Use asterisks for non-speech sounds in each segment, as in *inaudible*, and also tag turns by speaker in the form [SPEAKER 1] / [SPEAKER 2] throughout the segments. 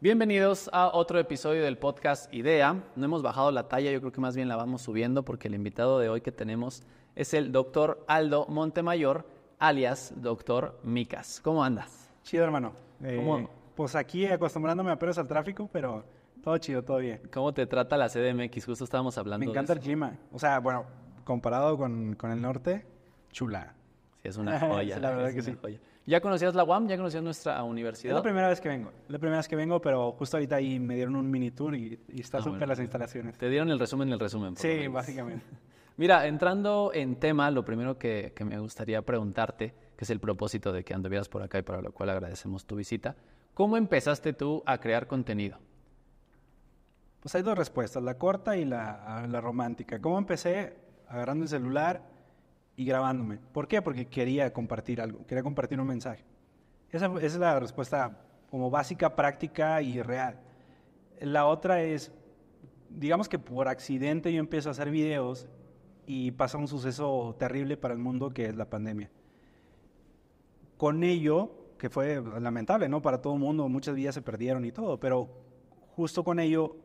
[SPEAKER 1] Bienvenidos a otro episodio del podcast Idea. No hemos bajado la talla, yo creo que más bien la vamos subiendo porque el invitado de hoy que tenemos es el doctor Aldo Montemayor, alias doctor Micas. ¿Cómo andas? Chido, hermano.
[SPEAKER 2] Eh, pues aquí acostumbrándome a perros al tráfico, pero todo chido, todo bien.
[SPEAKER 1] ¿Cómo te trata la CDMX? Justo estábamos hablando. Me encanta el
[SPEAKER 2] clima. O sea, bueno, comparado con, el norte, chula. Sí, es una *laughs* joya. la verdad que sí. ¿Ya conocías la UAM? ¿Ya conocías nuestra universidad? Es la primera vez que vengo. La primera vez que vengo, pero justo ahorita ahí me dieron un mini tour y, está ah, súper las instalaciones. Te
[SPEAKER 1] dieron el resumen el resumen.
[SPEAKER 2] Sí, básicamente.
[SPEAKER 1] *laughs* Mira, entrando en tema, lo primero que, me gustaría preguntarte, que es el propósito de que anduvieras por acá y para lo cual agradecemos tu visita, ¿cómo empezaste tú a crear contenido?
[SPEAKER 2] Pues hay dos respuestas, la corta y la, la romántica. ¿Cómo empecé? Agarrando el celular, y grabándome. ¿Por qué? Porque quería compartir algo, quería compartir un mensaje. Esa, es la respuesta como básica, práctica y real. La otra es, digamos que por accidente yo empiezo a hacer videos y pasa un suceso terrible para el mundo que es la pandemia. Con ello, que fue lamentable, ¿no? Para todo el mundo, muchas vidas se perdieron y todo, pero justo con ello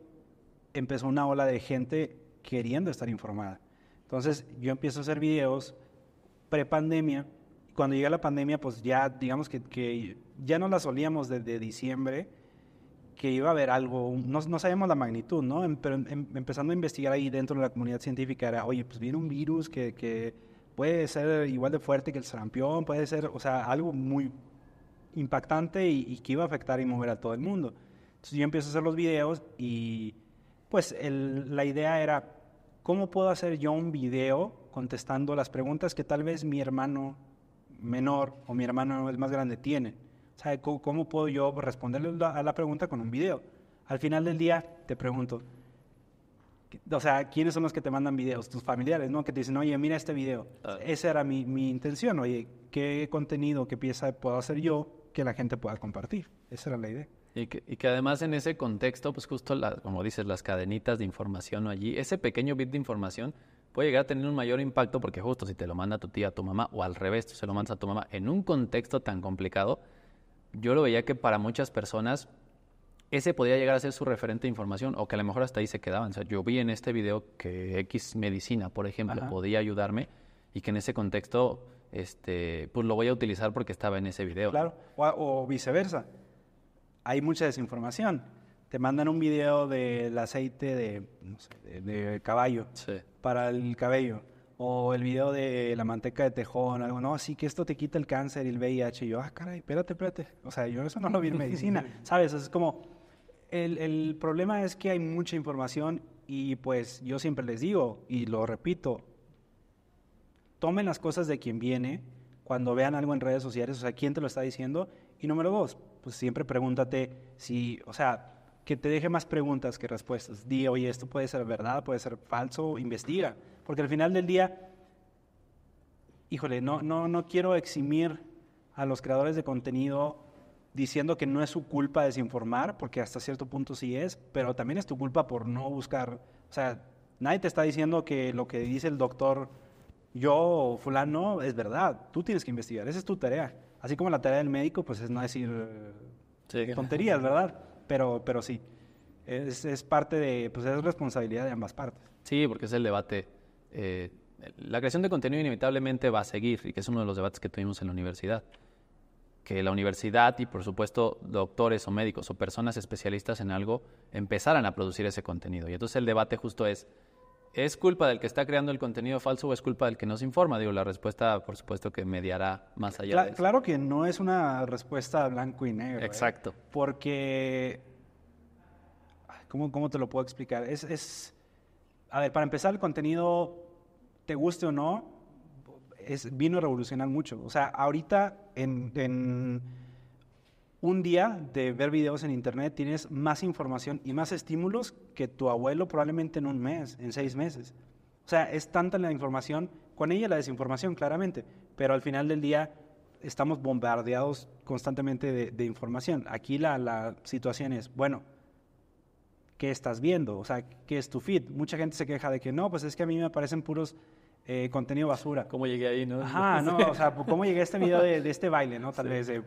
[SPEAKER 2] empezó una ola de gente queriendo estar informada. Entonces yo empiezo a hacer videos prepandemia. Cuando llega la pandemia, pues ya, digamos que, ya no la solíamos desde diciembre, que iba a haber algo, no, no sabemos la magnitud, ¿no? Em, pero em, empezando a investigar ahí dentro de la comunidad científica era, oye, pues viene un virus que, puede ser igual de fuerte que el sarampión, puede ser, o sea, algo muy impactante y, que iba a afectar y mover a todo el mundo. Entonces yo empiezo a hacer los videos y pues la idea era, ¿cómo puedo hacer yo un video contestando las preguntas que tal vez mi hermano menor o mi hermano más grande tiene. ¿Sabe cómo, cómo puedo yo responderle a la pregunta con un video? Al final del día te pregunto, o sea, ¿quiénes son los que te mandan videos? Tus familiares, ¿no? Que te dicen, oye, mira este video. Ah. Esa era mi, mi, intención, oye, ¿qué contenido, qué pieza puedo hacer yo que la gente pueda compartir? Esa era la idea.
[SPEAKER 1] Y que, y que además en ese contexto, pues justo, como dices, las cadenitas de información allí, ese pequeño bit de información puede llegar a tener un mayor impacto porque justo si te lo manda tu tía, tu mamá, o al revés, tú se lo mandas a tu mamá, en un contexto tan complicado, yo lo veía que para muchas personas ese podía llegar a ser su referente de información o que a lo mejor hasta ahí se quedaban. O sea, yo vi en este video que X medicina, por ejemplo, podía ayudarme y que en ese contexto, este, pues lo voy a utilizar porque estaba en ese video.
[SPEAKER 2] Claro, o viceversa. Hay mucha desinformación te mandan un video del aceite de, de, caballo para el cabello. O el video de la manteca de tejón, algo, no, sí que esto te quita el cáncer y el VIH. Y yo, ah, caray, espérate, espérate. O sea, yo eso no lo vi en medicina, *laughs* ¿sabes? Es como, el, el problema es que hay mucha información y pues yo siempre les digo y lo repito, tomen las cosas de quien viene cuando vean algo en redes sociales, o sea, quién te lo está diciendo y número dos, pues siempre pregúntate si, o sea, que te deje más preguntas que respuestas. Di, oye, esto puede ser verdad, puede ser falso, investiga. Porque al final del día, híjole, no, no, no quiero eximir a los creadores de contenido diciendo que no es su culpa desinformar, porque hasta cierto punto sí es, pero también es tu culpa por no buscar. O sea, nadie te está diciendo que lo que dice el doctor yo o fulano es verdad. Tú tienes que investigar, esa es tu tarea. Así como la tarea del médico, pues es no decir
[SPEAKER 1] eh, tonterías,
[SPEAKER 2] ¿verdad? pero, sí, es, parte de, pues es responsabilidad de ambas partes. Sí, porque
[SPEAKER 1] es el debate. Eh, la creación de contenido inevitablemente va a seguir, y que es uno de los debates que tuvimos en la universidad. Que la universidad y, por supuesto, doctores o médicos o personas especialistas en algo empezaran a producir ese contenido. Y entonces el debate justo es, ¿Es culpa del que está creando el contenido falso o es culpa del que no se informa? Digo, la respuesta, por supuesto, que mediará más allá.
[SPEAKER 2] Claro que no es una respuesta blanco y negro. ¿eh? Exacto. Porque. ¿Cómo, te lo puedo explicar? Es, A ver, para empezar, el contenido, te guste o no, es, vino a revolucionar mucho. O sea, ahorita en un día de ver videos en internet tienes más información y más estímulos que tu abuelo probablemente en un mes, en seis meses. O sea, es tanta la información, con ella la desinformación claramente, pero al final del día estamos bombardeados constantemente de, información. Aquí la, la, situación es, bueno, ¿qué estás viendo? O sea, ¿qué es tu feed? Mucha gente se queja de que no, pues es que a mí me parecen puros eh, contenido basura. ¿Cómo llegué ahí, no? Ajá, no, o sea, ¿cómo *laughs* llegué a este video de, este baile, no? Tal vez de,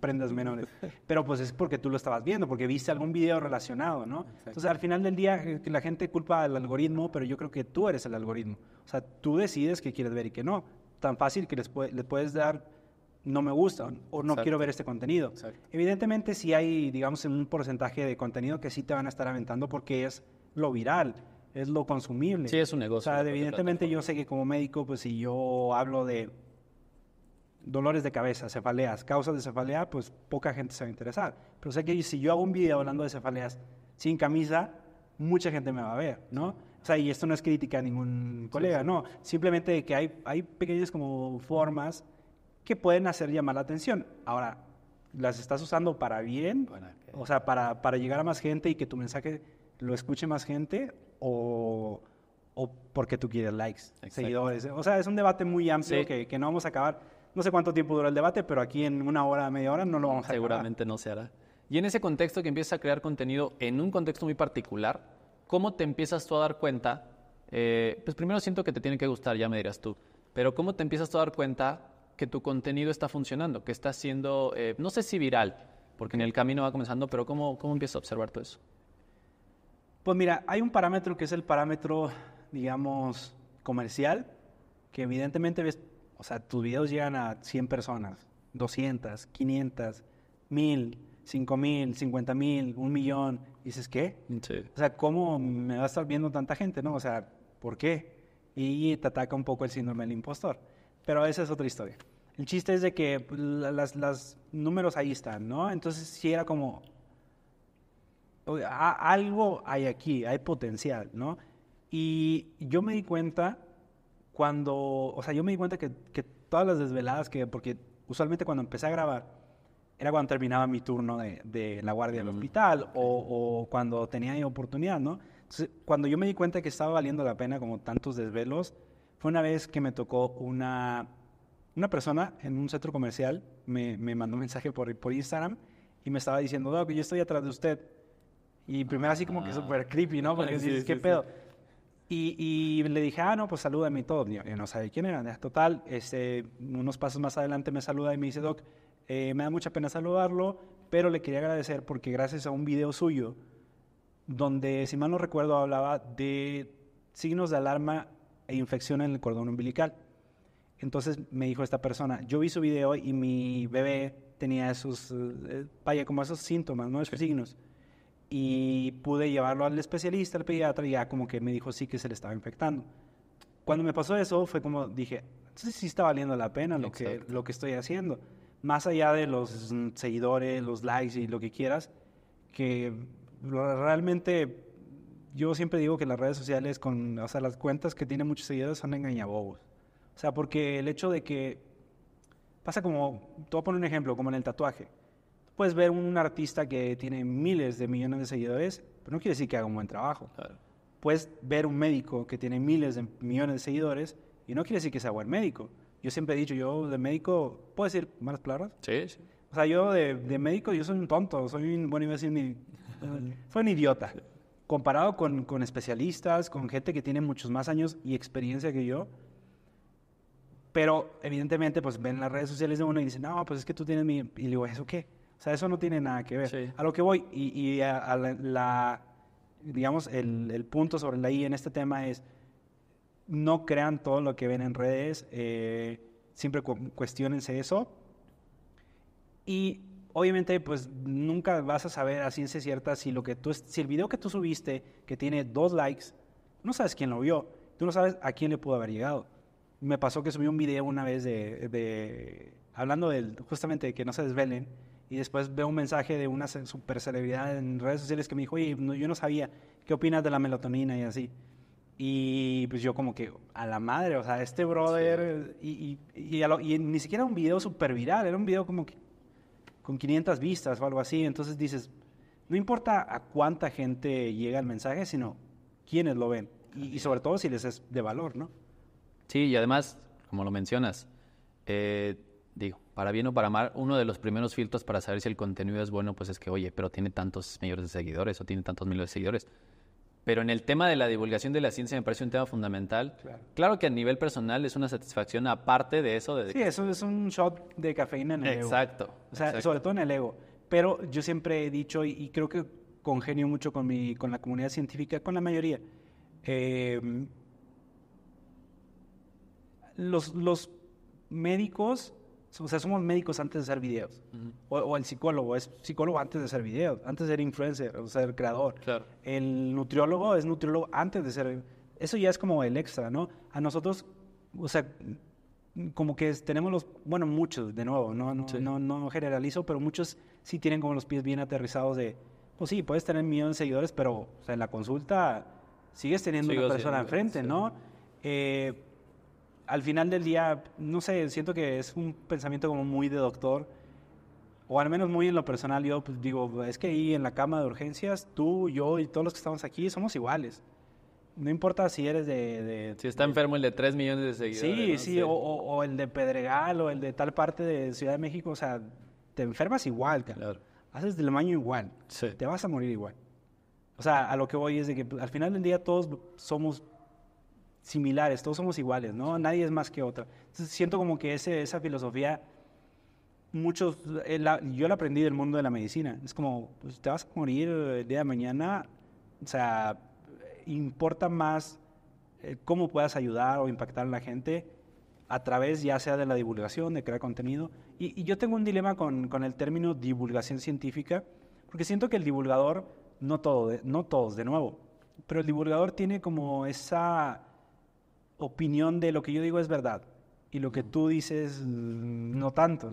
[SPEAKER 2] prendas menores. Pero pues es porque tú lo estabas viendo, porque viste algún video relacionado, ¿no? Entonces, al final del día, eh, la gente culpa al algoritmo, pero yo creo que tú eres el algoritmo. O sea, tú decides qué quieres ver y qué no. Tan fácil que les, puedes dar no me gusta o no quiero ver este contenido. Evidentemente, si sí hay, digamos, un porcentaje de contenido que sí te van a estar aventando porque es lo viral es lo consumible. Sí, es un negocio. O sea, evidentemente yo sé que como médico, pues si yo hablo de dolores de cabeza, cefaleas, causas de cefalea, pues poca gente se va a interesar. Pero sé que si yo hago un video hablando de cefaleas sin camisa, mucha gente me va a ver, ¿no? O sea, y esto no es crítica a ningún colega, no. Simplemente que hay, hay pequeñas como formas que pueden hacer llamar la atención. Ahora, ¿las estás usando para bien? O sea, para, para llegar a más gente y que tu mensaje lo escuche más gente o, o porque tú quieres likes, seguidores. O sea, es un debate muy amplio que, no vamos a acabar. No sé cuánto tiempo dura el debate, pero aquí en una hora, media hora no lo vamos a Seguramente no se hará. Y en ese contexto
[SPEAKER 1] que empiezas a crear contenido en un contexto muy particular, ¿cómo te empiezas tú a dar cuenta? Eh, pues primero siento que te tiene que gustar, ya me dirás tú. Pero ¿cómo te empiezas tú a dar cuenta que tu contenido está funcionando, que está siendo, eh, no sé si viral, porque en el camino va comenzando, pero
[SPEAKER 2] ¿cómo, cómo empiezas a observar todo eso? Pues mira, hay un parámetro que es el parámetro, digamos, comercial, que evidentemente ves, o sea, tus videos llegan a 100 personas, 200, 500, 1000, 5000, 50000, 1 millón, y dices, ¿qué? Sí. O sea, ¿cómo me va a estar viendo tanta gente, no? O sea, ¿por qué? Y te ataca un poco el síndrome del impostor. Pero esa es otra historia. El chiste es de que los pues, números ahí están, ¿no? Entonces si era como, algo hay aquí, hay potencial, ¿no? Y yo me di cuenta cuando, o sea, yo me di cuenta que, que todas las desveladas que, porque usualmente cuando empecé a grabar, era cuando terminaba mi turno de, de la guardia del hospital o, o, cuando tenía oportunidad, ¿no? Entonces, cuando yo me di cuenta que estaba valiendo la pena como tantos desvelos, fue una vez que me tocó una, una persona en un centro comercial, me, me mandó un mensaje por, por Instagram y me estaba diciendo, Doc, yo estoy atrás de usted y primero así como que ah. súper creepy, ¿no? Porque *laughs* dices, ¿qué pedo? Y, y, le dije, ah, no, pues salúdame y todo. Yo, no sabía quién era. Total, este, unos pasos más adelante me saluda y me dice, Doc, eh, me da mucha pena saludarlo, pero le quería agradecer porque gracias a un video suyo, donde, si mal no recuerdo, hablaba de signos de alarma e infección en el cordón umbilical. Entonces me dijo esta persona, yo vi su video y mi bebé tenía esos, eh, vaya, como esos síntomas, ¿no? Esos signos y pude llevarlo al especialista, al pediatra, y ya como que me dijo sí que se le estaba infectando. Cuando me pasó eso fue como dije, entonces sí está valiendo la pena lo, que, lo que estoy haciendo. Más allá de los mm, seguidores, los likes y lo que quieras, que realmente yo siempre digo que las redes sociales, con, o sea, las cuentas que tienen muchos seguidores son engañabobos. O sea, porque el hecho de que pasa como, te voy a poner un ejemplo, como en el tatuaje puedes ver un artista que tiene miles de millones de seguidores, pero no quiere decir que haga un buen trabajo. Puedes ver un médico que tiene miles de millones de seguidores y no quiere decir que sea buen médico. Yo siempre he dicho, yo de médico, ¿puedo decir malas palabras? Sí, sí. O sea, yo de, médico, yo soy un tonto, soy un, bueno, iba a decir, ni, un idiota. Comparado con, con especialistas, con gente que tiene muchos más años y experiencia que yo, pero evidentemente, pues ven las redes sociales de uno y dicen, no, pues es que tú tienes mi. Y le digo, ¿eso qué? O sea, eso no tiene nada que ver. A lo que voy y, y la, digamos, el, el, punto sobre la I en este tema es, no crean todo lo que ven en redes, eh, siempre cuestionense eso. Y obviamente, pues nunca vas a saber a ciencia cierta si, lo que tú, si el video que tú subiste, que tiene dos likes, no sabes quién lo vio, tú no sabes a quién le pudo haber llegado. Me pasó que subí un video una vez de, de hablando del, justamente de que no se desvelen, y después veo un mensaje de una super celebridad en redes sociales que me dijo, oye, yo no sabía, ¿qué opinas de la melatonina y así? Y pues yo como que, a la madre, o sea, este brother, y, ni siquiera un video super viral, era un video como que con 500 vistas o algo así, entonces dices, no importa a cuánta gente llega el mensaje, sino quiénes lo ven, y, sobre todo si les es de valor, ¿no?
[SPEAKER 1] Sí, y además, como lo mencionas, eh, digo, para bien o para mal, uno de los primeros filtros para saber si el contenido es bueno, pues es que, oye, pero tiene tantos millones de seguidores o tiene tantos miles de seguidores. Pero en el tema de la divulgación de la ciencia me parece un tema fundamental. Claro, que a nivel personal es una satisfacción aparte de eso. Sí, eso
[SPEAKER 2] es un shot de cafeína en el ego. exacto, O sea, sobre todo en el ego. Pero yo siempre he dicho, y, creo que congenio mucho con, mi, con la comunidad científica, con la mayoría, em, los, los médicos o sea, somos médicos antes de hacer videos. o, el psicólogo es psicólogo antes de hacer videos, antes de ser influencer, o ser creador. Claro. El nutriólogo es nutriólogo antes de ser... Eso ya es como el extra, ¿no? A nosotros, o sea, como que tenemos los... Bueno, muchos, de nuevo, no, no, no, generalizo, pero muchos sí tienen como los pies bien aterrizados de... Pues sí, puedes tener millones de seguidores, pero o sea, en la consulta sigues teniendo una persona enfrente, ¿no? Eh, al final del día, no sé, siento que es un pensamiento como muy de doctor, o al menos muy en lo personal, yo pues, digo, es que ahí en la cama de urgencias, tú, yo y todos los que estamos aquí somos iguales. No importa si eres de... si está
[SPEAKER 1] enfermo el de 3 millones de seguidores. Sí, sí,
[SPEAKER 2] O, el de Pedregal o el de tal parte de Ciudad de México, o sea, te enfermas igual, cara. Claro. Haces del baño igual. Te vas a morir igual. O sea, a lo que voy es de que pues, al final del día todos somos similares, todos somos iguales, ¿no? Nadie es más que otro. Entonces siento como que ese, esa filosofía, muchos, eh, yo la aprendí del mundo de la medicina. Es como, pues te vas a morir el día de mañana, o sea, importa más eh, cómo puedas ayudar o impactar a la gente a través ya sea de la divulgación, de crear contenido. Y, y yo tengo un dilema con, con, el término divulgación científica, porque siento que el divulgador, no, todo, no todos de nuevo, pero el divulgador tiene como esa opinión de lo que yo digo es verdad y lo que tú dices mm, no tanto.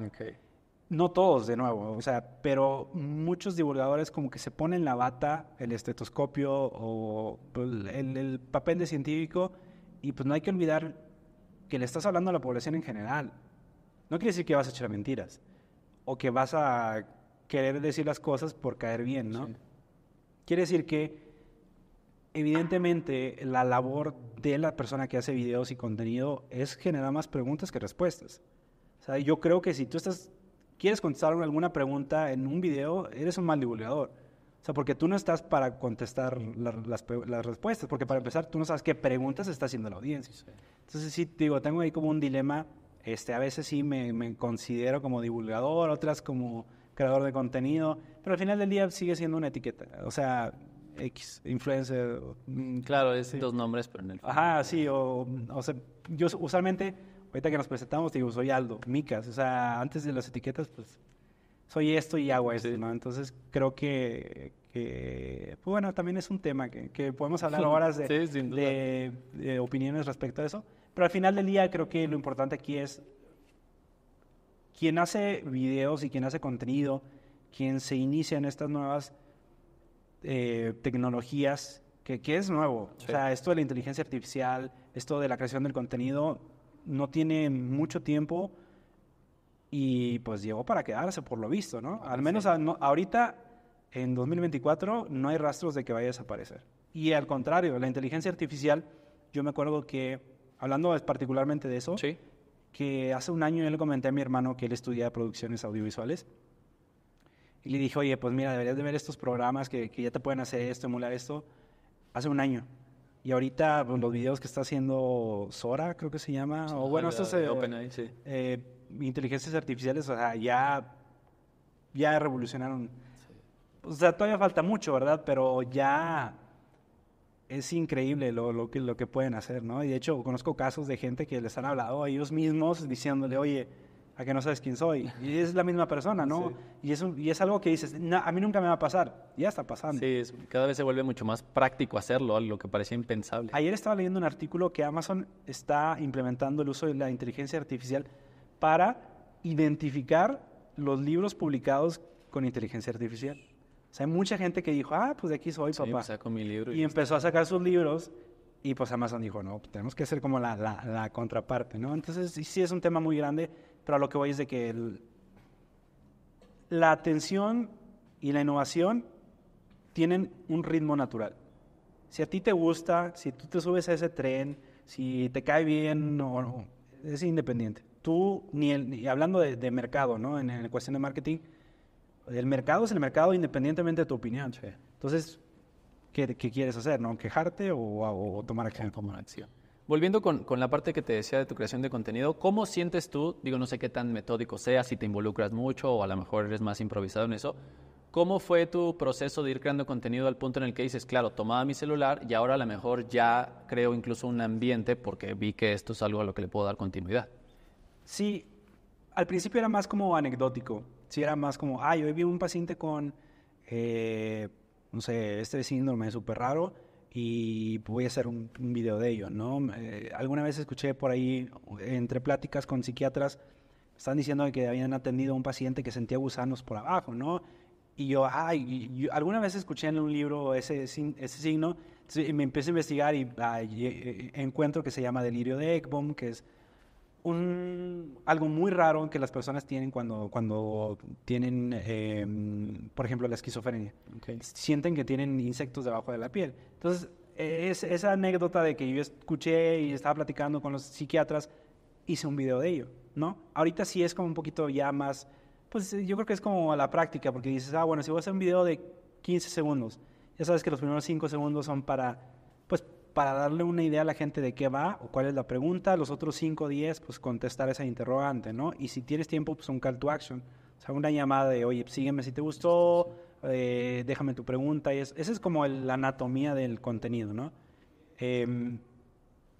[SPEAKER 2] No todos, de nuevo, o sea, pero muchos divulgadores como que se ponen la bata, el estetoscopio o pues, el, papel de científico y pues no hay que olvidar que le estás hablando a la población en general. No quiere decir que vas a echar mentiras o que vas a querer decir las cosas por caer bien, ¿no? Quiere decir que evidentemente la labor de la persona que hace videos y contenido es generar más preguntas que respuestas. O sea, yo creo que si tú estás, quieres contestar alguna pregunta en un video, eres un mal divulgador. O sea, porque tú no estás para contestar las, respuestas, porque para empezar tú no sabes qué preguntas está haciendo la audiencia. Entonces sí, digo, tengo ahí como un dilema. Este, a veces sí me, me considero como divulgador, otras como creador de contenido, pero al final del día sigue siendo una etiqueta. O sea, X influencer. Mm, claro, es dos nombres, pero en el. Ajá, sí, o, sea, yo usualmente, ahorita que nos presentamos, digo, soy Aldo, Micas, o sea, antes de las etiquetas, pues, soy esto y hago esto, ¿no? Entonces, creo que, pues, bueno, también es un tema que, podemos hablar horas *laughs* de, opiniones respecto a eso, pero al final del día creo que lo importante aquí es quien hace videos y quién hace contenido, quien se inicia en estas nuevas eh, tecnologías que, es nuevo. O sea, esto de la inteligencia artificial, esto de la creación del contenido, no tiene mucho tiempo y pues llegó para quedarse por lo visto, ¿no? Al menos ahorita, en 2024, no hay rastros de que vaya a desaparecer. Y al contrario, la inteligencia artificial, yo me acuerdo que, hablando particularmente de eso, sí. que hace un año yo le comenté a mi hermano que él estudia producciones audiovisuales y le dije, oye, pues mira, deberías de ver estos programas que, ya te pueden hacer esto, emular esto, hace un año. Y ahorita pues, los videos que está haciendo Sora, creo que se llama, o bueno, esto eh, eh, inteligencias artificiales, o sea, ya, ya revolucionaron. O sea, todavía falta mucho, ¿verdad? Pero ya es increíble lo, lo, que, lo que pueden hacer, ¿no? Y de hecho, conozco casos de gente que les han hablado a ellos mismos diciéndole, oye, a que no sabes quién soy. Y es la misma persona, ¿no? Y, es y es algo que dices, a mí nunca me va a pasar. Ya está pasando. Sí, cada vez se vuelve mucho más práctico hacerlo, lo que parecía impensable. Ayer estaba leyendo un artículo que Amazon está implementando el uso de la inteligencia artificial para identificar los libros publicados con inteligencia artificial. O sea, hay mucha gente que dijo, ah, pues de aquí soy, papá. Pues mi libro y, empezó a sacar sus libros y pues Amazon dijo, no, tenemos que hacer como la, contraparte, ¿no? Entonces, sí es un tema muy grande pero a lo que voy es de que la atención y la innovación tienen un ritmo natural. Si a ti te gusta, si tú te subes a ese tren, si te cae bien, es independiente. Tú, ni, hablando de, mercado, ¿no? En, la cuestión de marketing, el mercado es el mercado independientemente de tu opinión. Entonces, ¿qué, quieres hacer, no? ¿Quejarte o, tomar acción? Tomar acción.
[SPEAKER 1] Volviendo con, con, la parte que te decía de tu creación de contenido, ¿cómo sientes tú, digo, no sé qué tan metódico sea, si te involucras mucho o a lo mejor eres más improvisado en eso, ¿cómo fue tu proceso de ir creando contenido al punto en el que dices, claro, tomaba mi celular y ahora a lo mejor ya creo incluso un ambiente porque vi que esto es algo a lo que le puedo dar continuidad?
[SPEAKER 2] Sí, al principio era más como anecdótico, sí era más como, ay, hoy vi un paciente con, eh, no sé, este síndrome súper raro, y voy a hacer un, video de ello, ¿no? alguna vez escuché por ahí, entre pláticas con psiquiatras, están diciendo que habían atendido a un paciente que sentía gusanos por abajo, ¿no? Y yo, ay, alguna vez escuché en un libro ese, ese signo, me empecé a investigar y encuentro que se llama delirio de Ekbom, que es un, algo muy raro que las personas tienen cuando, cuando tienen, em, por ejemplo, la esquizofrenia. Sienten que tienen insectos debajo de la piel. Entonces, es, esa anécdota de que yo escuché y estaba platicando con los psiquiatras, hice un video de ello, ¿no? Ahorita sí es como un poquito ya más, pues eh, yo creo que es como a la práctica, porque dices, ah, bueno, si voy a hacer un video de 15 segundos, ya sabes que los primeros 5 segundos son para, pues, para darle una idea a la gente de qué va o cuál es la pregunta, los otros cinco o 10, pues contestar esa interrogante, ¿no? Y si tienes tiempo, pues un call to action, o sea, una llamada de, oye, sígueme si te gustó, eh, déjame tu pregunta, y es, esa es como la anatomía del contenido, ¿no? Em,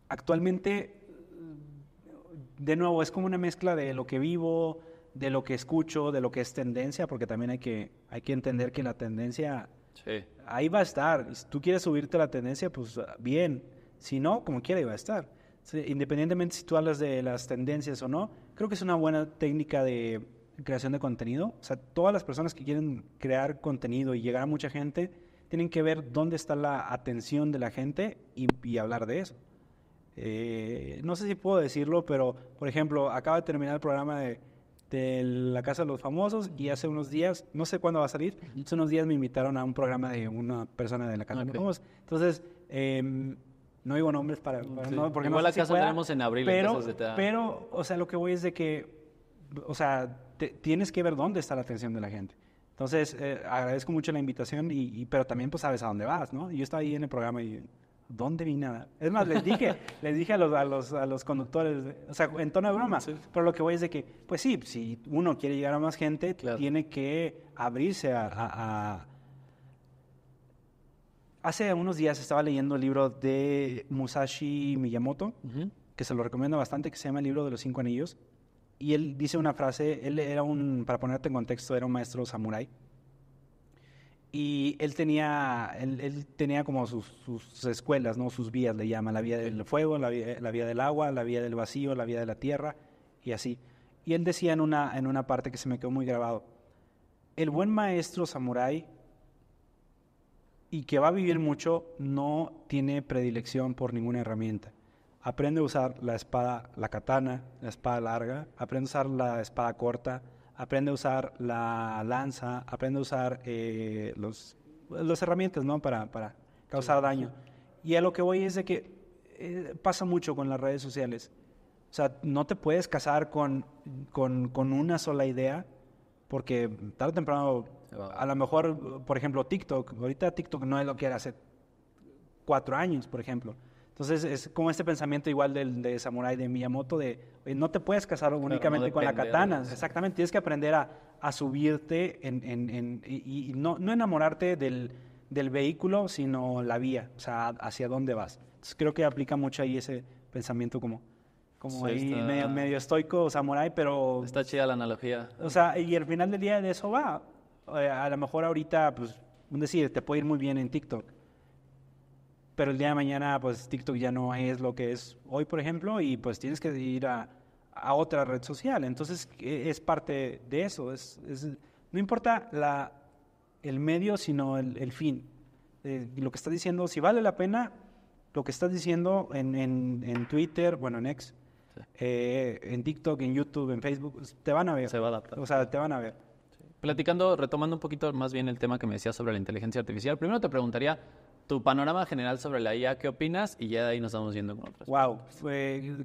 [SPEAKER 2] actualmente, de nuevo, es como una mezcla de lo que vivo, de lo que escucho, de lo que es tendencia, porque también hay que, hay que entender que la tendencia Ahí va a estar. si tú quieres subirte a la tendencia, pues bien. Si no, como quiera, iba va a estar. Independientemente si tú hablas de las tendencias o no, creo que es una buena técnica de creación de contenido. O sea, todas las personas que quieren crear contenido y llegar a mucha gente, tienen que ver dónde está la atención de la gente y, hablar de eso. Eh, no sé si puedo decirlo, pero por ejemplo, acaba de terminar el programa de de la Casa de los Famosos y hace unos días, no sé cuándo va a salir, hace unos días me invitaron a un programa de una persona de la Casa de los Famosos. Entonces, em, no digo nombres para... no, porque Igual no la tenemos en abril. Pero, pero, o sea, lo que voy es de que, o sea, tienes que ver dónde está la atención de la gente. Entonces, eh, agradezco mucho la invitación, y, pero también pues sabes a dónde vas, ¿no? Yo estaba ahí en el programa y ¿dónde vi nada? Es más, les dije, *laughs* les dije a los, a los, conductores, o sea, en tono de broma, pero lo que voy es de que, pues sí, si uno quiere llegar a más gente, tiene que abrirse a, Hace unos días estaba leyendo el libro de Musashi Miyamoto, que se lo recomiendo bastante, que se llama El libro de los cinco anillos, y él dice una frase, él era un, para ponerte en contexto, era un maestro samurái, y él tenía, él, tenía como sus, escuelas, ¿no? Sus vías, le llama. la vía del fuego, la vía, del agua, la vía del vacío, la vía de la tierra, y así. Y él decía en una, en una parte que se me quedó muy grabado, el buen maestro samurái y que va a vivir mucho no tiene predilección por ninguna herramienta. Aprende a usar la espada, la katana, la espada larga, aprende a usar la espada corta, aprende a usar la lanza, aprende a usar eh, los, las herramientas, Para, causar daño. Y a lo que voy es de que eh, pasa mucho con las redes sociales. O sea, no te puedes casar con, con una sola idea, porque tarde o temprano, a lo mejor, por ejemplo, TikTok, ahorita TikTok no es lo que era hace cuatro años, por ejemplo. Entonces es como este pensamiento igual del, de Samurai de Miyamoto de eh, no te puedes casar únicamente con la katana. Exactamente, tienes que aprender a, subirte en, y, no, enamorarte del, vehículo, sino la vía, o sea, hacia dónde vas. creo que aplica mucho ahí ese pensamiento como, como medio, estoico, samurai, pero... Está chida la analogía. O sea, y al final del día de eso va. Eh, a lo mejor ahorita, pues, un decir, te puede ir muy bien en TikTok pero el día de mañana pues TikTok ya no es lo que es hoy, por ejemplo, y pues tienes que ir a, a otra red social. Entonces e, es parte de eso, es, es no importa la, el medio, sino el, el fin. Eh, lo que estás diciendo, si vale la pena, lo que estás diciendo en, en, en Twitter, bueno, en X, eh, en TikTok, en YouTube, en Facebook, te van a ver. Se va a adaptar. O sea, te van a ver.
[SPEAKER 1] Platicando, retomando un poquito más bien el tema que me decías sobre la inteligencia artificial, primero te preguntaría, tu panorama general sobre la IA, ¿qué opinas? Y ya de ahí nos estamos viendo con otras.
[SPEAKER 2] Wow,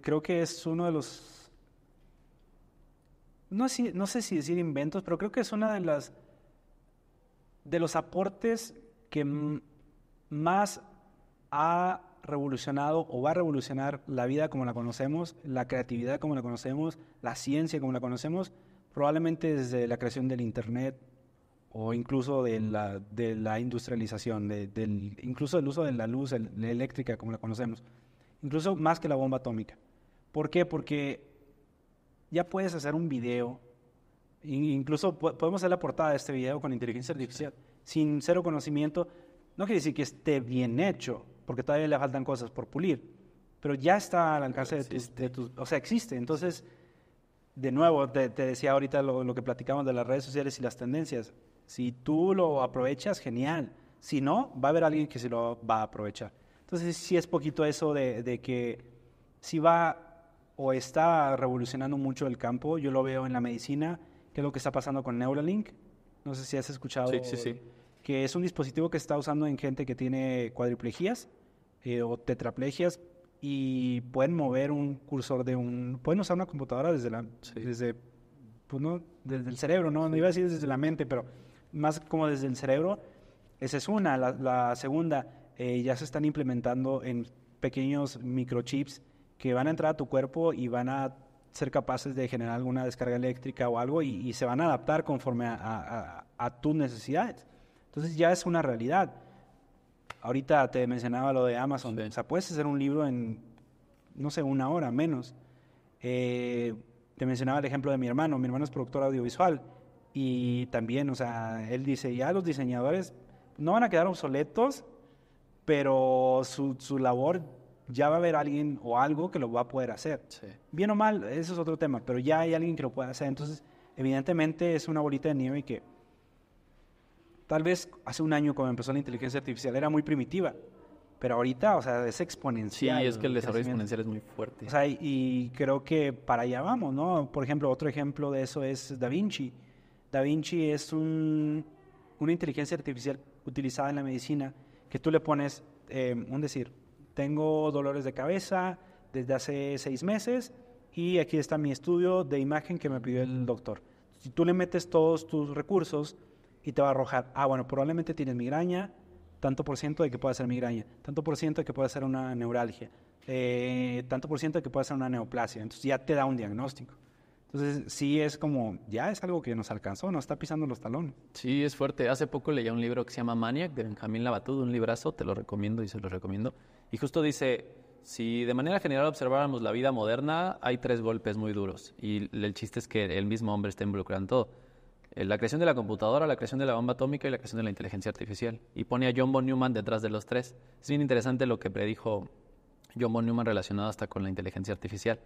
[SPEAKER 2] creo que es uno de los... No, no sé si decir inventos, pero creo que es una de las... de los aportes que más ha revolucionado o va a revolucionar la vida como la conocemos, la creatividad como la conocemos, la ciencia como la conocemos, probablemente desde la creación del Internet, o incluso de mm. la, de la industrialización, de, del, incluso el uso de la luz eléctrica como la conocemos, incluso más que la bomba atómica. ¿Por qué? Porque ya puedes hacer un video, incluso podemos hacer la portada de este video con inteligencia artificial, sin cero conocimiento. No quiere decir que esté bien hecho, porque todavía le faltan cosas por pulir, pero ya está al alcance de tus, O sea, existe. Entonces, de nuevo, te, decía ahorita lo, lo que platicamos de las redes sociales y las tendencias si tú lo aprovechas, genial. Si no, va a haber alguien que se lo va a aprovechar. Entonces sí es poquito eso de, que si va o está revolucionando mucho el campo, yo lo veo en la medicina, que es lo que está pasando con Neuralink. No sé si has escuchado. Sí, sí, sí. Que es un dispositivo que está usando en gente que tiene cuadriplegias eh, o tetraplegias y pueden mover un cursor de un... Pueden usar una computadora desde la... Desde, pues, desde el cerebro, ¿no? No iba a decir desde la mente, pero más como desde el cerebro. Esa es una. La, segunda, eh, ya se están implementando en pequeños microchips que van a entrar a tu cuerpo y van a ser capaces de generar alguna descarga eléctrica o algo y, se van a adaptar conforme a, tus necesidades. Entonces ya es una realidad. Ahorita te mencionaba lo de Amazon. O sea, puedes hacer un libro en, no sé, una hora menos. Eh, te mencionaba el ejemplo de mi hermano. Mi hermano es productor audiovisual y también, o sea, él dice, ya los diseñadores no van a quedar obsoletos, pero su, su labor ya va a haber alguien o algo que lo va a poder hacer. Bien o mal, eso es otro tema, pero ya hay alguien que lo pueda hacer. Entonces, evidentemente es una bolita de nieve que tal vez hace un año cuando empezó la inteligencia artificial era muy primitiva, pero ahorita, o sea, es exponencial. Sí, es que el desarrollo exponencial
[SPEAKER 1] es muy fuerte.
[SPEAKER 2] O sea, y creo que para allá vamos, ¿no? Por ejemplo, otro ejemplo de eso es Da Vinci. Da Vinci es una inteligencia artificial utilizada en la medicina que tú le pones, eh, un decir, tengo dolores de cabeza desde hace seis meses y aquí está mi estudio de imagen que me pidió el doctor. Si tú le metes todos tus recursos y te va a arrojar, ah, bueno, probablemente tienes migraña, tanto por ciento de que pueda ser migraña, tanto por ciento de que pueda ser una neuralgia, eh, tanto por ciento de que pueda ser una neoplasia. Entonces ya te da un diagnóstico. Entonces, sí es como, ya es algo que nos alcanzó, nos está pisando los talones.
[SPEAKER 1] Sí, es fuerte. Hace poco leía un libro que se llama Maniac de Benjamín Labatud, un librazo, te lo recomiendo y se lo recomiendo. Y justo dice, si de manera general observáramos la vida moderna, hay tres golpes muy duros. Y el chiste es que el mismo hombre está involucrado en todo. Eh, la creación de la computadora, la creación de la bomba atómica y la creación de la inteligencia artificial. Y pone a John von Neumann detrás de los tres. Es bien interesante lo que predijo John von Neumann relacionado hasta con la inteligencia artificial.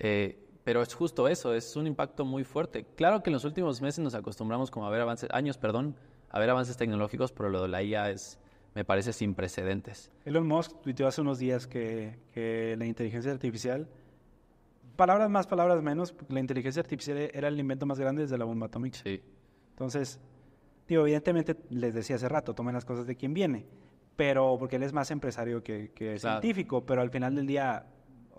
[SPEAKER 1] Eh, pero es justo eso, es un impacto muy fuerte. Claro que en los últimos meses nos acostumbramos como a ver avances, años, perdón, a ver avances tecnológicos, pero lo de la IA es, me parece sin precedentes.
[SPEAKER 2] Elon Musk tuiteó hace unos días que, la inteligencia artificial, palabras más, palabras menos, la inteligencia artificial era el invento más grande desde la bomba atómica. Sí. Entonces, digo, evidentemente les decía hace rato, tomen las cosas de quien viene, pero porque él es más empresario que, científico, pero al final del día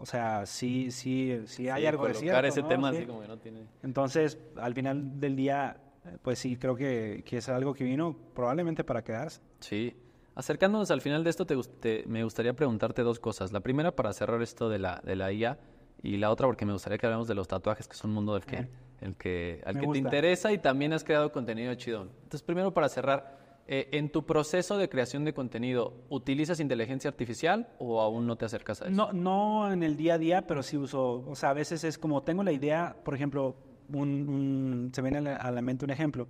[SPEAKER 2] o sea, sí, sí, sí hay algo de cierto. ese tema así como que no tiene... Entonces, al final del día, eh, pues sí, creo que, que es algo que vino probablemente para quedarse.
[SPEAKER 1] Sí. Acercándonos al final de esto, te, me gustaría preguntarte dos cosas. La primera, para cerrar esto de la, de la IA, y la otra, porque me gustaría que hablemos de los tatuajes, que es un mundo del que, el que, al que te interesa y también has creado contenido chido. Entonces, primero, para cerrar, eh, en tu proceso de creación de contenido, ¿utilizas inteligencia artificial o aún no te acercas a eso?
[SPEAKER 2] No, no en el día a día, pero sí uso. O sea, a veces es como tengo la idea, por ejemplo, un, me viene a la, mente un ejemplo.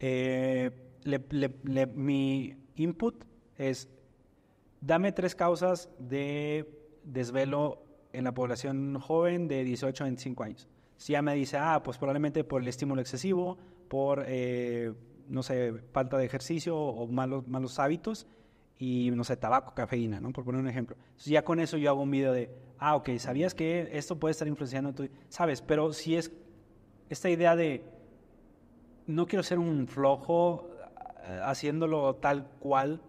[SPEAKER 2] Eh, mi input es, dame tres causas de desvelo en la población joven de 18 a 25 años. Si ya me dice, ah, pues probablemente por el estímulo excesivo, por... Eh, no sé, falta de ejercicio o malos, malos hábitos y, no sé, tabaco, cafeína, ¿no? Por poner un ejemplo. ya con eso yo hago un video de, ah, ok, ¿sabías que esto puede estar influenciando tu... ¿Sabes? Pero si es esta idea de, no quiero ser un flojo eh, haciéndolo tal cual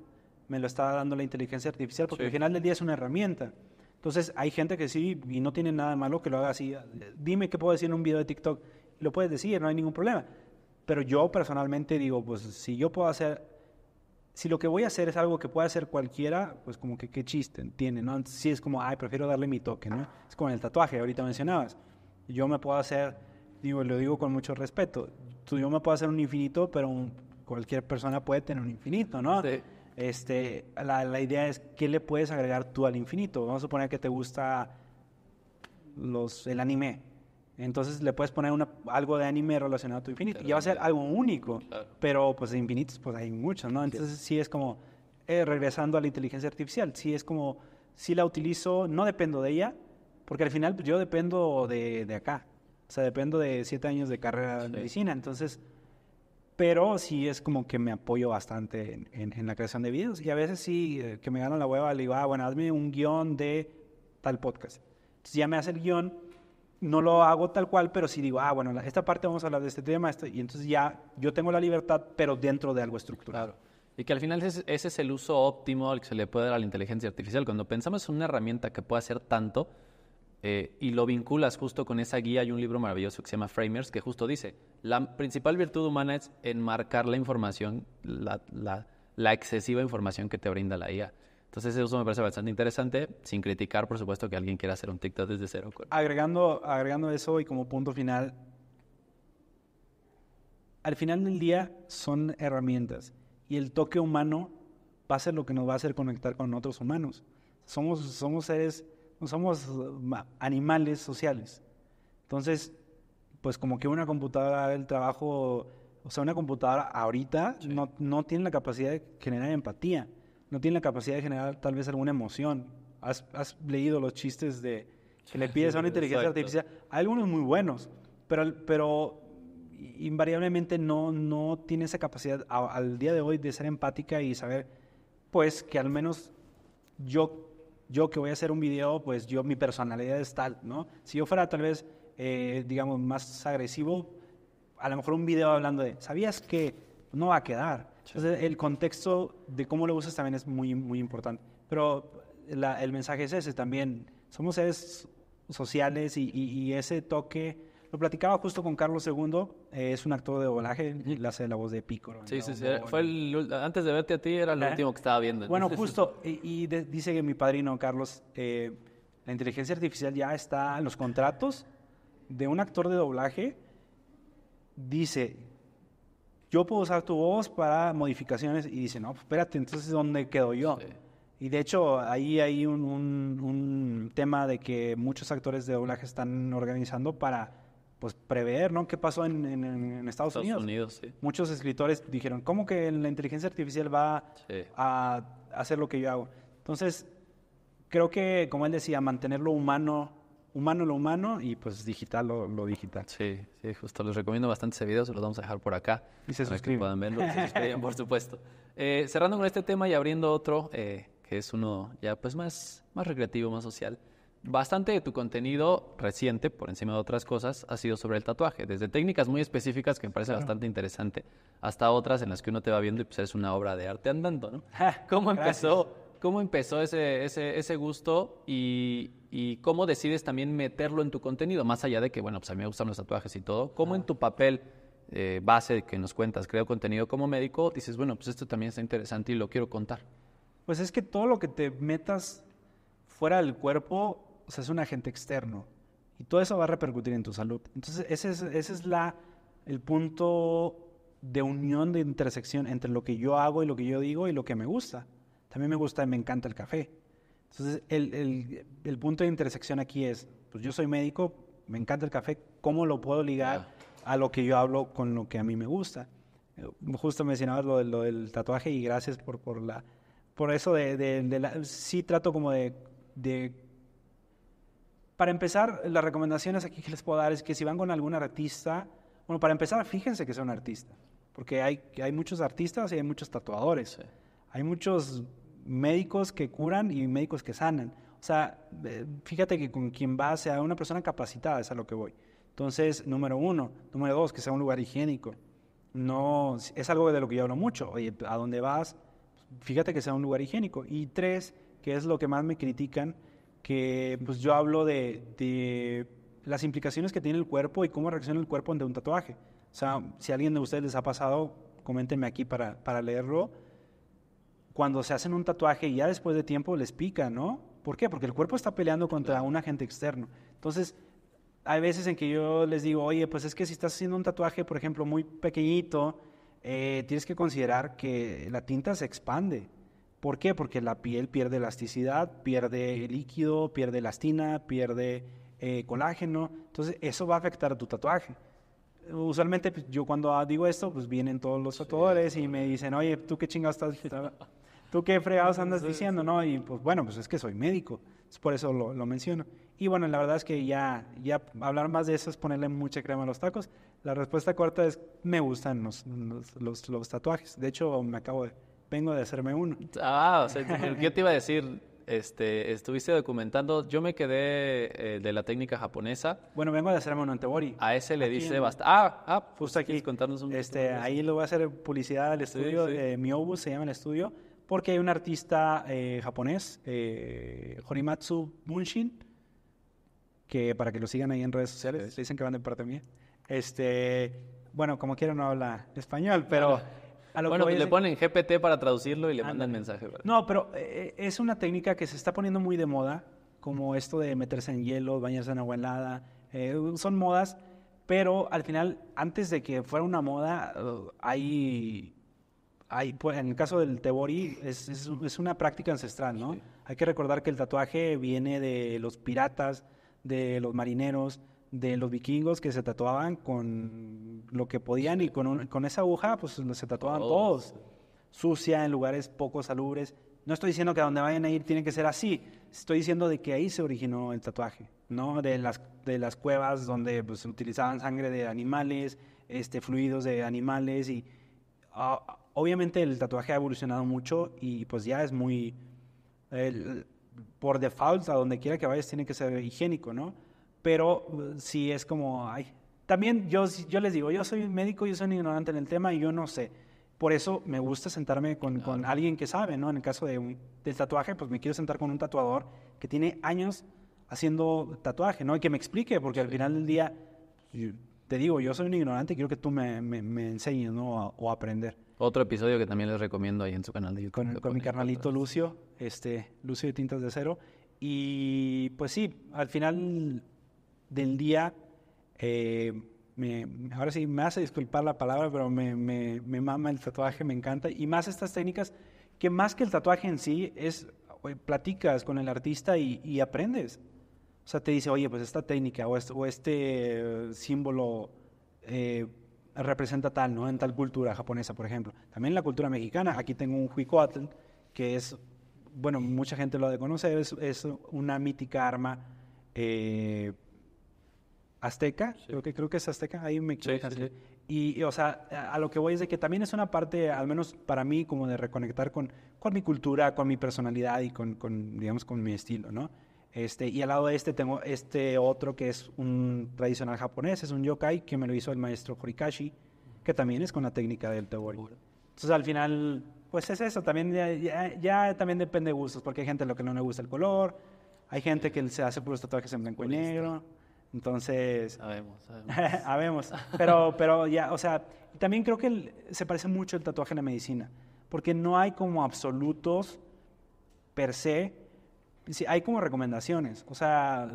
[SPEAKER 2] me lo está dando la inteligencia artificial, porque al final del día es una herramienta. Entonces, hay gente que sí, y no tiene nada malo que lo haga así. Dime qué puedo decir en un video de TikTok. Lo puedes decir, no hay ningún problema. Pero yo personalmente digo, pues si yo puedo hacer, si lo que voy a hacer es algo que puede hacer cualquiera, pues como que qué chiste, tiene, ¿no? Si es como, ay, prefiero darle mi toque, ¿no? Es como el tatuaje, ahorita mencionabas. Yo me puedo hacer, digo, lo digo con mucho respeto, tú, yo me puedo hacer un infinito, pero cualquier persona puede tener un infinito, ¿no? Este, la, idea es qué le puedes agregar tú al infinito. Vamos a suponer que te gusta los, el anime entonces le puedes poner una, algo de anime relacionado a tu infinito y va a ser algo único. Pero pues de infinitos pues hay muchos, ¿no? Entonces sí, es como, eh, regresando a la inteligencia artificial, sí es como, si la utilizo, no dependo de ella, porque al final pues, yo dependo de, de acá. O sea, dependo de siete años de carrera en medicina. Entonces, pero sí es como que me apoyo bastante en, en, la creación de videos. Y a veces sí, eh, que me ganan la hueva, le digo, ah, bueno, hazme un guión de tal podcast. Entonces ya me hace el guión no lo hago tal cual, pero si digo, ah, bueno, esta parte vamos a hablar de este tema, este, y entonces ya yo tengo la libertad, pero dentro de algo estructurado. Y que al final ese,
[SPEAKER 1] es el uso óptimo al que se le puede dar a la inteligencia artificial. Cuando pensamos en una herramienta que puede hacer tanto eh, y lo vinculas justo con esa guía, y un libro maravilloso que se llama Framers, que justo dice, la principal virtud humana es enmarcar la información, la, la excesiva información que te brinda la IA. Entonces eso me parece bastante interesante, sin criticar, por supuesto, que alguien quiera hacer un TikTok desde cero.
[SPEAKER 2] Agregando, agregando eso y como punto final, al final del día son herramientas y el toque humano va a ser lo que nos va a hacer conectar con otros humanos. Somos, somos seres, no somos animales sociales. Entonces, pues como que una computadora el trabajo, o sea, una computadora ahorita no tiene la capacidad de generar empatía no tiene la capacidad de generar tal vez alguna emoción. Has, leído los chistes de que le *laughs* pides a una inteligencia artificial. Hay algunos muy buenos, pero, pero invariablemente no, no tiene esa capacidad al día de hoy de ser empática y saber, pues, que al menos yo, yo que voy a hacer un video, pues yo, mi personalidad es tal, ¿no? Si yo fuera tal vez, eh, digamos, más agresivo, a lo mejor un video hablando de, ¿sabías que no va a quedar? Entonces, el contexto de cómo lo usas también es muy, muy importante. Pero el mensaje es ese también. Somos seres sociales y, ese toque... Lo platicaba justo con Carlos II, eh, es un actor de doblaje, le hace la voz de Pícoro. Sí, sí, sí. Eh, fue antes de verte a ti era lo último que estaba viendo. Bueno, *laughs* justo, y, dice que mi padrino, Carlos, eh, la inteligencia artificial ya está en los contratos de un actor de doblaje, dice yo puedo usar tu voz para modificaciones. Y dice, no, pues, espérate, entonces ¿dónde quedo yo? Y de hecho, ahí hay un, tema de que muchos actores de doblaje están organizando para pues prever, ¿no? ¿Qué pasó en, Estados,
[SPEAKER 1] Unidos?
[SPEAKER 2] Muchos escritores dijeron, ¿cómo que la inteligencia artificial va a hacer lo que yo hago? Entonces, creo que, como él decía, mantenerlo humano humano lo humano y pues digital lo, lo digital. Sí,
[SPEAKER 1] sí, justo les recomiendo bastante ese video, se los vamos a dejar por acá. Y se suscriben. *laughs* por supuesto. Eh, cerrando con este tema y abriendo otro, eh, que es uno ya pues más, más recreativo, más social. Bastante de tu contenido reciente, por encima de otras cosas, ha sido sobre el tatuaje, desde técnicas muy específicas que me parece bastante interesante, hasta otras en las que uno te va viendo y pues es una obra de arte andando, ¿no? *laughs* ¿Cómo empezó, cómo empezó ese, ese, ese gusto y, y cómo decides también meterlo en tu contenido, más allá de que, bueno, pues a mí me gustan los tatuajes y todo, cómo en tu papel eh, base que nos cuentas, creo contenido como médico, dices, bueno, pues esto también está interesante y lo quiero
[SPEAKER 2] contar. Pues es que todo lo que te metas fuera del cuerpo, o sea, es un agente externo y todo eso va a repercutir en tu salud. Entonces, ese es, la, el punto de unión, de intersección entre lo que yo hago y lo que yo digo y lo que me gusta. También me gusta, y me encanta el café entonces, el, punto de intersección aquí es, pues yo soy médico, me encanta el café, ¿cómo lo puedo ligar a lo que yo hablo con lo que a mí me gusta? Eh, justo mencionabas lo, del tatuaje y gracias por, por, la, por eso de, sí trato como de, Para empezar, las recomendaciones aquí que les puedo dar es que si van con algún artista, bueno, para empezar, fíjense que sea un artista, porque hay, hay muchos artistas y hay muchos tatuadores, hay muchos médicos que curan y médicos que sanan. O sea, fíjate que con quien va sea una persona capacitada, es a lo que voy. Entonces, número uno. Número dos, que sea un lugar higiénico. No, es algo de lo que yo hablo mucho. Oye, ¿a dónde vas? Fíjate que sea un lugar higiénico. Y tres, que es lo que más me critican, que pues yo hablo de, las implicaciones que tiene el cuerpo y cómo reacciona el cuerpo ante un tatuaje. O sea, si a alguien de ustedes les ha pasado, coméntenme aquí para, para leerlo cuando se hacen un tatuaje y ya después de tiempo les pica, ¿no? ¿Por qué? Porque el cuerpo está peleando contra un agente externo. Entonces, hay veces en que yo les digo, oye, pues es que si estás haciendo un tatuaje, por ejemplo, muy pequeñito, eh, tienes que considerar que la tinta se expande. ¿Por qué? Porque la piel pierde elasticidad, pierde líquido, pierde elastina, pierde eh, colágeno. Entonces, eso va a afectar a tu tatuaje. Usualmente, pues, yo cuando digo esto, pues vienen todos los tatuadores y me dicen, oye, ¿tú qué chingados estás? *laughs* ¿tú qué fregados andas diciendo? ¿no? Y pues bueno, pues es que soy médico, es por eso lo, lo, menciono. Y bueno, la verdad es que ya, ya hablar más de eso es ponerle mucha crema a los tacos. La respuesta corta es, me gustan los, los, los, tatuajes. De hecho, me acabo de, vengo de hacerme uno.
[SPEAKER 1] Ah, o sea, *laughs* yo te iba a decir, este, estuviste documentando, yo me quedé eh, de la técnica japonesa.
[SPEAKER 2] Bueno, vengo de hacerme un antebori.
[SPEAKER 1] A ese le dice bastante. Ah, ah, pues, justo
[SPEAKER 2] aquí. Contarnos un Este, ahí lo voy a hacer publicidad al estudio, de Miobu se llama el estudio porque hay un artista eh, japonés, eh, Horimatsu Munshin, que para que lo sigan ahí en redes sociales, le dicen que van de parte mía. Este, bueno, como quiera no habla español, pero...
[SPEAKER 1] A lo bueno, le ponen GPT para traducirlo y le mandan mensaje.
[SPEAKER 2] No, pero eh, es una técnica que se está poniendo muy de moda, como esto de meterse en hielo, bañarse en agua helada. Eh, son modas, pero al final, antes de que fuera una moda, hay pues, en el caso del tebori, es, es, una práctica ancestral, ¿no? Hay que recordar que el tatuaje viene de los piratas, de los marineros, de los vikingos que se tatuaban con lo que podían y con, con esa aguja, pues se tatuaban oh. todos. Sucia, en lugares poco salubres. No estoy diciendo que a donde vayan a ir tiene que ser así. Estoy diciendo de que ahí se originó el tatuaje, ¿no? De las, de las cuevas donde pues, utilizaban sangre de animales, este, fluidos de animales y... Ah, obviamente el tatuaje ha evolucionado mucho y pues ya es muy... por default, a donde quiera que vayas, tiene que ser higiénico, ¿no? Pero si es como, ay, también yo, yo les digo, yo soy médico, yo soy un ignorante en el tema y yo no sé. Por eso me gusta sentarme con, alguien que sabe, ¿no? En el caso del tatuaje, pues me quiero sentar con un tatuador que tiene años haciendo tatuaje, ¿no? Y que me explique, porque al final del día, te digo, yo soy un ignorante y quiero que tú me, enseñes, ¿no? o aprender.
[SPEAKER 1] Otro episodio que también les recomiendo ahí en su canal de
[SPEAKER 2] YouTube. Con, mi carnalito Lucio, este, Lucio de Tintas de Cero. Y pues sí, al final del día, eh, ahora sí, me hace disculpar la palabra, pero me, mama el tatuaje, me encanta. Y más estas técnicas, que más que el tatuaje en sí, es platicas con el artista y, aprendes. O sea, te dice, oye, pues esta técnica o este, eh, símbolo eh, representa tal, ¿no? En tal cultura japonesa, por ejemplo. También la cultura mexicana, aquí tengo un huicoatl, que es, bueno, mucha gente lo ha de conocer, es, una mítica arma eh, azteca, creo, que, creo que es azteca, ahí me Sí, y, o sea, a, lo que voy es de que también es una parte, al menos para mí, como de reconectar con, con mi cultura, con mi personalidad y con digamos, con mi estilo, ¿no? Este, y al lado de este tengo este otro que es un tradicional japonés, es un yokai que me lo hizo el maestro Horikashi, que también es con la técnica del tebori. Entonces al final, pues es eso, también ya, también depende de gustos, porque hay gente a la que no le gusta el color, hay gente que se hace puros tatuajes en blanco y negro. Entonces. Sabemos, sabemos. sabemos. *laughs* Pero, pero ya, o sea, también creo que se parece mucho el tatuaje en la medicina. Porque no hay como absolutos per se hay como recomendaciones. O sea,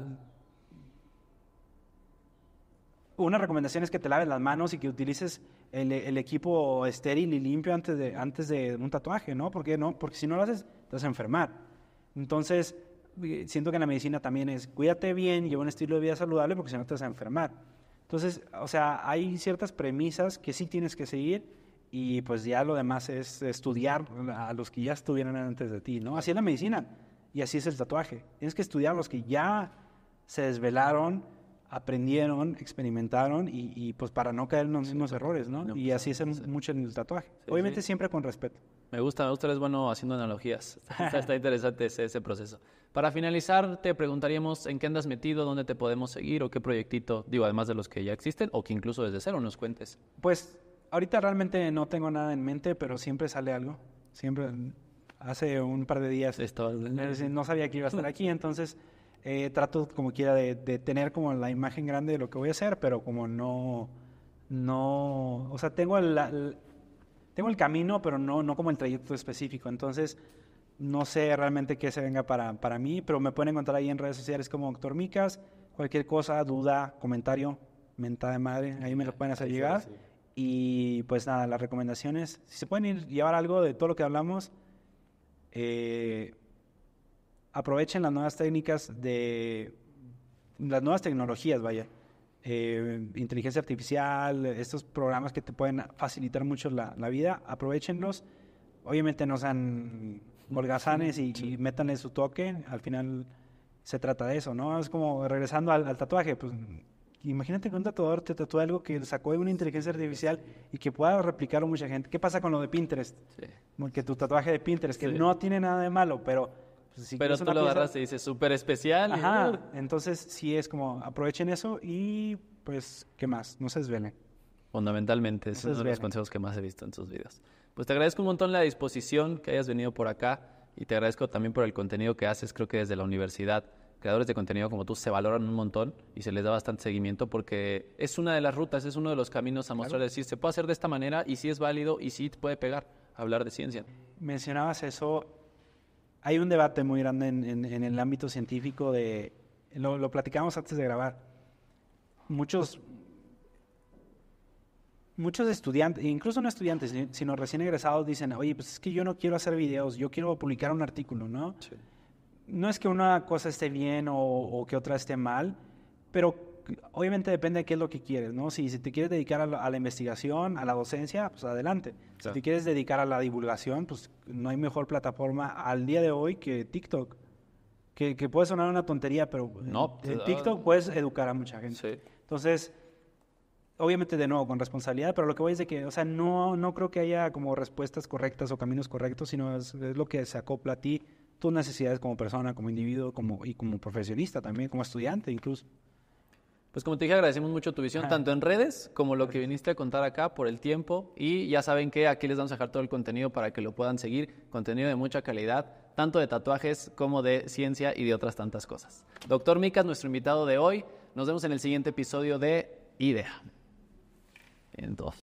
[SPEAKER 2] una recomendación es que te laves las manos y que utilices el, equipo estéril y limpio antes de, antes de un tatuaje, ¿no? ¿Por no? Porque si no lo haces, te vas a enfermar. Entonces, eh, siento que en la medicina también es cuídate bien, lleva un estilo de vida saludable porque si no te vas a enfermar. Entonces, o sea, hay ciertas premisas que sí tienes que seguir y pues ya lo demás es estudiar a los que ya estuvieran antes de ti, ¿no? Así es la medicina y así es el tatuaje. Tienes que estudiar los que ya se desvelaron, aprendieron, experimentaron y, y pues para no caer en los mismos errores, ¿no? y pues, así es mucho en el tatuaje. Obviamente siempre con respeto.
[SPEAKER 1] Me gusta, me gusta, es bueno haciendo analogías. *laughs* Está, está interesante ese, proceso. Para finalizar, te preguntaríamos en qué andas metido, dónde te podemos seguir o qué proyectito, digo, además de los que ya existen o que incluso desde cero nos cuentes.
[SPEAKER 2] Pues ahorita realmente no tengo nada en mente, pero siempre sale algo. Siempre hace un par de días. esto eh, No sabía que iba a estar aquí, entonces eh, trato como quiera de, tener como la imagen grande de lo que voy a hacer, pero como no, no, o sea, tengo el, tengo el camino, pero no, no como el trayecto específico, entonces no sé realmente qué se venga para, para mí, pero me pueden encontrar ahí en redes sociales como Doctor Micas, cualquier cosa, duda, comentario, mentada de madre, ahí me lo pueden hacer llegar. Y pues nada, las recomendaciones, si se pueden ir llevar algo de todo lo que hablamos, eh, aprovechen las nuevas técnicas de las nuevas tecnologías, vaya. Eh, inteligencia artificial, estos programas que te pueden facilitar mucho la, vida, aprovechenlos. Obviamente no sean holgazanes y, y, métanle su toque. Al final se trata de eso, ¿no? Es como regresando al, al tatuaje, pues Imagínate que un tatuador te tatúa algo que sacó de una inteligencia artificial y que pueda replicarlo a mucha gente. ¿Qué pasa con lo de Pinterest? Porque Que tu tatuaje de Pinterest, que no tiene nada de malo, pero... Pues, si pero tú lo agarras
[SPEAKER 1] y dices súper especial. Ajá.
[SPEAKER 2] Entonces sí es como aprovechen eso y pues, ¿qué más? No se desvelen. Fundamentalmente,
[SPEAKER 1] Esos son los consejos que más he visto en sus videos.
[SPEAKER 2] Pues te agradezco un montón la
[SPEAKER 1] disposición que hayas venido por acá y te agradezco también por el contenido que haces, creo que desde la universidad creadores de contenido como tú se valoran un montón y se les da bastante seguimiento porque es una de las rutas, es uno de los caminos a mostrar, decir, se puede hacer de esta manera y si es válido y si te puede pegar, hablar de ciencia.
[SPEAKER 2] Mencionabas eso, hay un debate muy grande en, el ámbito científico de, lo, platicamos antes de grabar, muchos, muchos estudiantes, incluso no estudiantes, sino recién egresados dicen, oye, pues es que yo no quiero hacer videos, yo quiero publicar un artículo, ¿no? no es que una cosa esté bien o, que otra esté mal, pero obviamente depende de qué es lo que quieres, ¿no? Si, si te quieres dedicar a la, investigación, a la docencia, pues adelante. Si te quieres dedicar a la divulgación, pues no hay mejor plataforma al día de hoy que TikTok. Que, que puede sonar una tontería, pero eh, pues, TikTok ah, puedes educar a mucha gente. Entonces, obviamente de nuevo con responsabilidad, pero lo que voy es de que, o sea, no, no creo que haya como respuestas correctas o caminos correctos, sino es lo que se acopla a ti tus necesidades como persona, como individuo como, y como profesionista también, como estudiante incluso.
[SPEAKER 1] Pues como te dije, agradecemos mucho tu visión, tanto en redes como lo que viniste a contar acá por el tiempo. Y ya saben que aquí les vamos a dejar todo el contenido para que lo puedan seguir. Contenido de mucha calidad, tanto de tatuajes como de ciencia y de otras tantas cosas. Doctor Micas, nuestro invitado de hoy. Nos vemos en el siguiente episodio de IDEA. En dos.